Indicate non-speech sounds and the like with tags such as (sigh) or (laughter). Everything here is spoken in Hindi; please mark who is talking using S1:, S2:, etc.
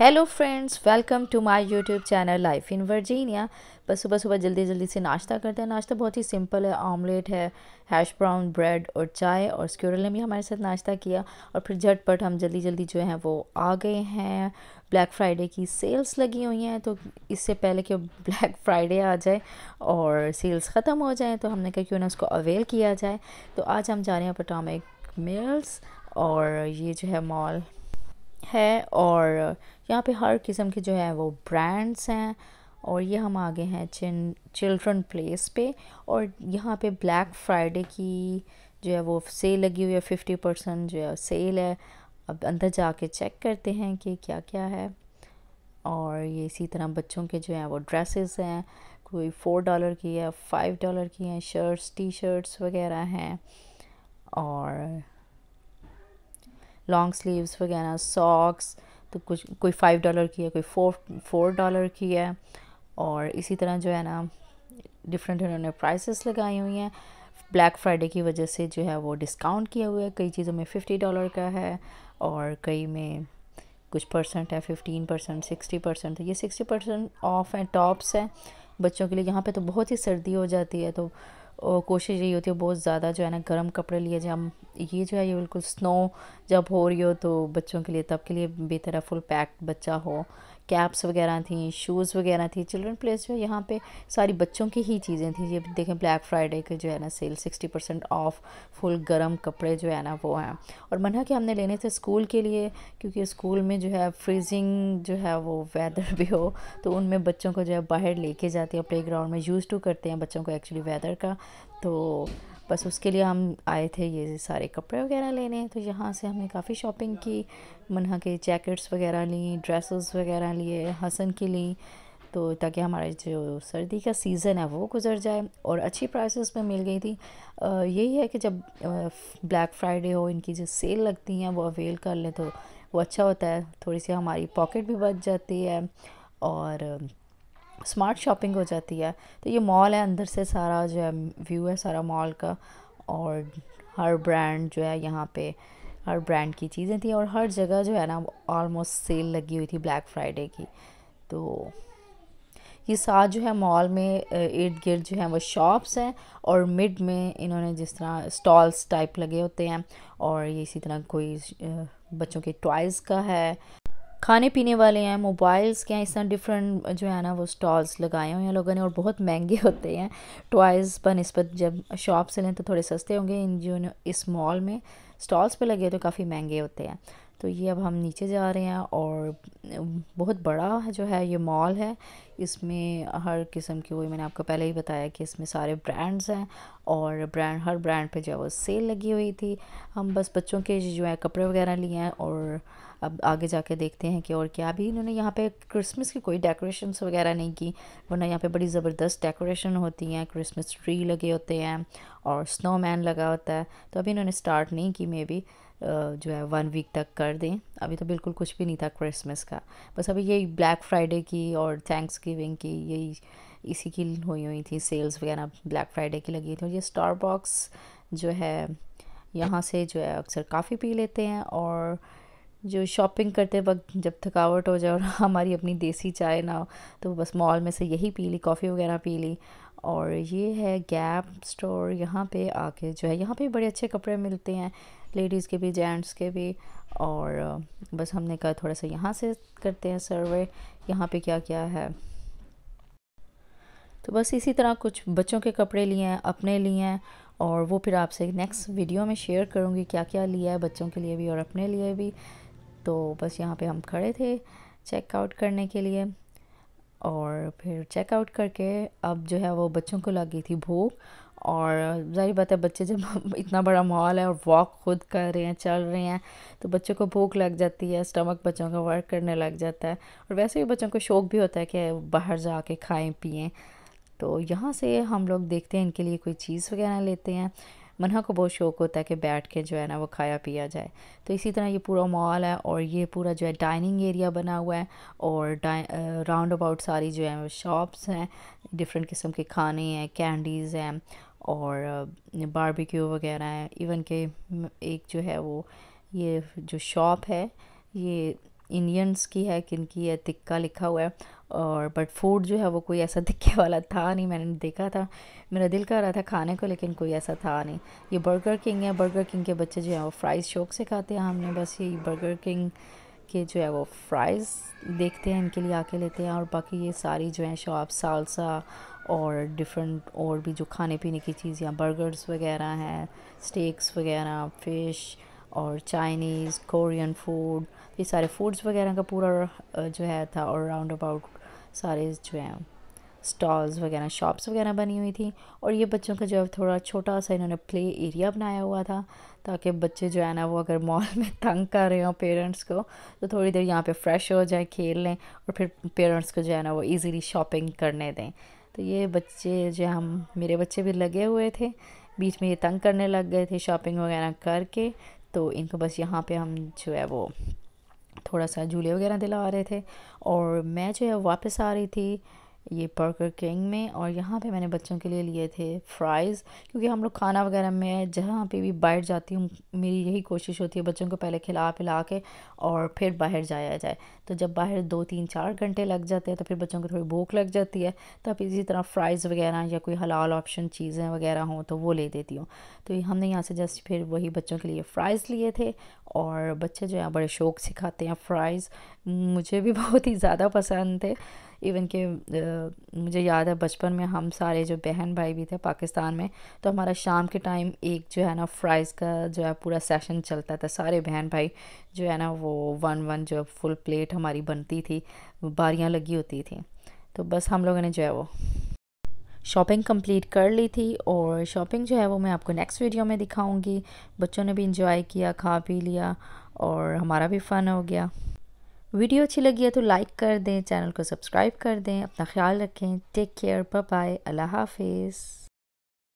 S1: hello friends welcome to my YouTube channel life in Virginia बस सुबह सुबह जल्दी जल्दी से नाश्ता करते हैं नाश्ता बहुत ही सिंपल है ऑमलेट है हैश ब्राउन ब्रेड और चाय और स्क्यूरल ने भी हमारे साथ नाश्ता किया और फिर झटपट हम जल्दी जल्दी जो है वो आ गए हैं ब्लैक फ्राइडे की सेल्स लगी हुई हैं तो इससे पहले कि ब्लैक फ्राइडे आ जाए और सेल्स ख़त्म हो जाए तो हमने कहा क्यों ना उसको अवेल किया जाए तो आज हम जा रहे हैं पटामिक मिल्स और ये जो है मॉल है और यहाँ पे हर किस्म के जो है वो ब्रांड्स हैं और ये हम आगे हैं चिन चिल्ड्रन प्लेस पे और यहाँ पे ब्लैक फ्राइडे की जो है वो सेल लगी हुई है फिफ्टी परसेंट जो है सेल है अब अंदर जाके चेक करते हैं कि क्या क्या है और ये इसी तरह बच्चों के जो हैं वो ड्रेसेस हैं कोई फोर डॉलर की है फाइव डॉलर की हैं शर्ट्स टी शर्ट्स वगैरह हैं और लॉन्ग स्लीव्स वगैरह सॉक्स तो कुछ कोई फाइव डॉलर की है कोई फोर फोर डॉलर की है और इसी तरह जो है ना डिफरेंट इन्होंने प्राइसेस लगाई हुई हैं ब्लैक फ्राइडे की वजह से जो है वो डिस्काउंट किया हुआ है कई चीज़ों में फ़िफ्टी डॉलर का है और कई में कुछ परसेंट है फिफ्टीन परसेंट सिक्सटी परसेंट ये सिक्सटी परसेंट ऑफ है टॉप्स हैं बच्चों के लिए यहाँ पे तो बहुत ही सर्दी हो जाती है तो और कोशिश यही होती है बहुत ज़्यादा जो है ना गर्म कपड़े लिए जाए हम ये जो है ये बिल्कुल स्नो जब हो रही हो तो बच्चों के लिए तब के लिए बेहतर है फुल पैक्ड बच्चा हो कैप्स वगैरह थी शूज़ वगैरह थी चिल्ड्रन प्लेस जो यहाँ पे सारी बच्चों की ही चीज़ें थी ये देखें ब्लैक फ्राइडे के जो है ना sale sixty percent off full गर्म कपड़े जो है ना वो हैं और मना कि हमने लेने थे स्कूल के लिए क्योंकि स्कूल में जो है फ्रीजिंग जो है वो वेदर (laughs) भी हो तो उनमें बच्चों को जो है बाहर लेके जाते हैं प्ले ग्राउंड में यूज़ टू तो करते हैं बच्चों को एक्चुअली वेदर का तो बस उसके लिए हम आए थे ये सारे कपड़े वगैरह लेने तो यहाँ से हमने काफ़ी शॉपिंग की मन के जैकेट्स वगैरह ली ड्रेसेस वगैरह लिए हसन की ली तो ताकि हमारा जो सर्दी का सीज़न है वो गुजर जाए और अच्छी प्राइसेस में मिल गई थी यही है कि जब ब्लैक फ्राइडे हो इनकी जो सेल लगती हैं वो अवेल कर लें तो वो अच्छा होता है थोड़ी सी हमारी पॉकेट भी बच जाती है और स्मार्ट शॉपिंग हो जाती है तो ये मॉल है अंदर से सारा जो है व्यू है सारा मॉल का और हर ब्रांड जो है यहाँ पे हर ब्रांड की चीज़ें थी और हर जगह जो है ना ऑलमोस्ट सेल लगी हुई थी ब्लैक फ्राइडे की तो ये साथ जो है मॉल में इर्द गिर्द जो है वो शॉप्स हैं और मिड में इन्होंने जिस तरह स्टॉल्स टाइप लगे होते हैं और ये इसी तरह कोई बच्चों के टॉयज़ का है खाने पीने वाले हैं मोबाइल्स के हैं इस तरह डिफरेंट जो है ना वो स्टॉल्स लगाए हुए हैं लोगों ने और बहुत महंगे (laughs) होते हैं टॉयज़ बनस्बत जब शॉप से लें तो थोड़े सस्ते होंगे इन जो इस मॉल में स्टॉल्स पे लगे तो काफ़ी महंगे होते हैं तो ये अब हम नीचे जा रहे हैं और बहुत बड़ा जो है ये मॉल है इसमें हर किस्म की वही मैंने आपको पहले ही बताया कि इसमें सारे ब्रांड्स हैं और ब्रांड हर ब्रांड पे जो है वो सेल लगी हुई थी हम बस बच्चों के जो है कपड़े वगैरह लिए हैं और अब आगे जाके देखते हैं कि और क्या अभी इन्होंने यहाँ पे क्रिसमस की कोई डेकोरेशन वगैरह नहीं की वरना यहाँ पे बड़ी ज़बरदस्त डेकोरेशन होती हैं क्रिसमस ट्री लगे होते हैं और स्नोमैन लगा होता है तो अभी इन्होंने स्टार्ट नहीं की मे बी जो है वन वीक तक कर दें अभी तो बिल्कुल कुछ भी नहीं था क्रिसमस का बस अभी यही ब्लैक फ्राइडे की और थैंक्स गिविंग की यही इसी की हुई हुई थी सेल्स वगैरह ब्लैक फ्राइडे की लगी थी और ये स्टार बॉक्स जो है यहाँ से जो है अक्सर काफ़ी पी लेते हैं और जो शॉपिंग करते वक्त जब थकावट हो जाए और (laughs) हमारी अपनी देसी चाय ना हो तो बस मॉल में से यही पी ली कॉफ़ी वगैरह पी ली और ये है गैप स्टोर यहाँ पे आके जो है यहाँ पे बड़े अच्छे कपड़े मिलते हैं लेडीज़ के भी जेंट्स के भी और बस हमने कहा थोड़ा सा यहाँ से करते हैं सर्वे यहाँ पे क्या क्या है तो बस इसी तरह कुछ बच्चों के कपड़े लिए हैं अपने लिए हैं और वो फिर आपसे नेक्स्ट वीडियो में शेयर करूँगी क्या क्या लिया है बच्चों के लिए भी और अपने लिए भी तो बस यहाँ पे हम खड़े थे चेकआउट करने के लिए और फिर चेकआउट करके अब जो है वो बच्चों को लग गई थी भूख और जाहिर बात है बच्चे जब (laughs) इतना बड़ा मॉल है और वॉक खुद कर रहे हैं चल रहे हैं तो बच्चों को भूख लग जाती है स्टमक बच्चों का वर्क करने लग जाता है और वैसे भी बच्चों को शौक़ भी होता है कि बाहर जा के खाएँ पिएँ तो यहाँ से हम लोग देखते हैं इनके लिए कोई चीज़ वगैरह लेते हैं मनहा को बहुत शौक़ होता है कि बैठ के जो है ना वो खाया पिया जाए तो इसी तरह ये पूरा मॉल है और ये पूरा जो है डाइनिंग एरिया बना हुआ है और राउंड अबाउट सारी जो है शॉप्स हैं डिफरेंट किस्म के खाने हैं कैंडीज़ हैं और बारबेक्यू वगैरह हैं इवन के एक जो है वो ये जो शॉप है ये इंडियंस की है की है तिक्का लिखा हुआ है और बट फूड जो है वो कोई ऐसा (laughs) दिखने वाला था नहीं मैंने देखा था मेरा दिल कर रहा था खाने को लेकिन कोई ऐसा था नहीं ये बर्गर किंग है बर्गर किंग के बच्चे जो है वो फ्राइज़ शौक से खाते हैं हमने बस ये बर्गर किंग के जो है वो फ्राइज़ देखते हैं इनके लिए आके लेते हैं और बाकी ये सारी जो है शॉप सालसा और डिफरेंट और भी जो खाने पीने की चीज़ या बर्गर्स वगैरह हैं स्टेक्स वगैरह फ़िश और चाइनीज़ कोरियन फूड ये सारे फूड्स वगैरह का पूरा जो है था और राउंड अबाउट सारे जो है स्टॉल्स वगैरह शॉप्स वगैरह बनी हुई थी और ये बच्चों का जो है थोड़ा छोटा सा इन्होंने प्ले एरिया बनाया हुआ था ताकि बच्चे जो है ना वो अगर मॉल (laughs) में तंग कर रहे हो पेरेंट्स को तो थोड़ी देर यहाँ पे फ्रेश हो जाए खेल लें और फिर पेरेंट्स को जो है ना वो इजीली शॉपिंग करने दें तो ये बच्चे जो हम मेरे बच्चे भी लगे हुए थे बीच में ये तंग करने लग गए थे शॉपिंग वगैरह करके तो इनको बस यहाँ पे हम जो है वो थोड़ा सा झूले वगैरह दिला रहे थे और मैं जो है वापस आ रही थी ये बर्गर किंग में और यहाँ पे मैंने बच्चों के लिए लिए थे फ्राइज़ क्योंकि हम लोग खाना वगैरह में जहाँ पे भी बाहर जाती हूँ मेरी यही कोशिश होती है बच्चों को पहले खिला पिला के और फिर बाहर जाया जाए तो जब बाहर दो तीन चार घंटे लग जाते हैं तो फिर बच्चों को थोड़ी भूख लग जाती है तो आप इसी तरह फ्राइज़ वगैरह या कोई हलाल ऑप्शन चीज़ें वगैरह हों तो वो ले देती हूँ तो हमने यहाँ से जस्ट फिर वही बच्चों के लिए फ़्राइज़ लिए थे और बच्चे जो यहाँ बड़े शौक से खाते हैं फ़्राइज़ मुझे भी (laughs) बहुत ही ज़्यादा पसंद थे इवन के मुझे याद है बचपन में हम सारे जो बहन भाई भी थे पाकिस्तान में तो हमारा शाम के टाइम एक जो है ना फ्राइज़ का जो है पूरा सेशन चलता था सारे बहन भाई जो है ना वो वन वन जो फुल प्लेट हमारी बनती थी बारियाँ लगी होती थी तो बस हम लोगों ने जो है वो शॉपिंग कंप्लीट कर ली थी और शॉपिंग जो है वो मैं आपको नेक्स्ट वीडियो में दिखाऊंगी बच्चों ने भी इंजॉय किया खा पी लिया और हमारा भी फ़न हो गया वीडियो अच्छी लगी है तो लाइक कर दें चैनल को सब्सक्राइब कर दें अपना ख्याल रखें टेक केयर बाय बाय अल्लाह हाफिज़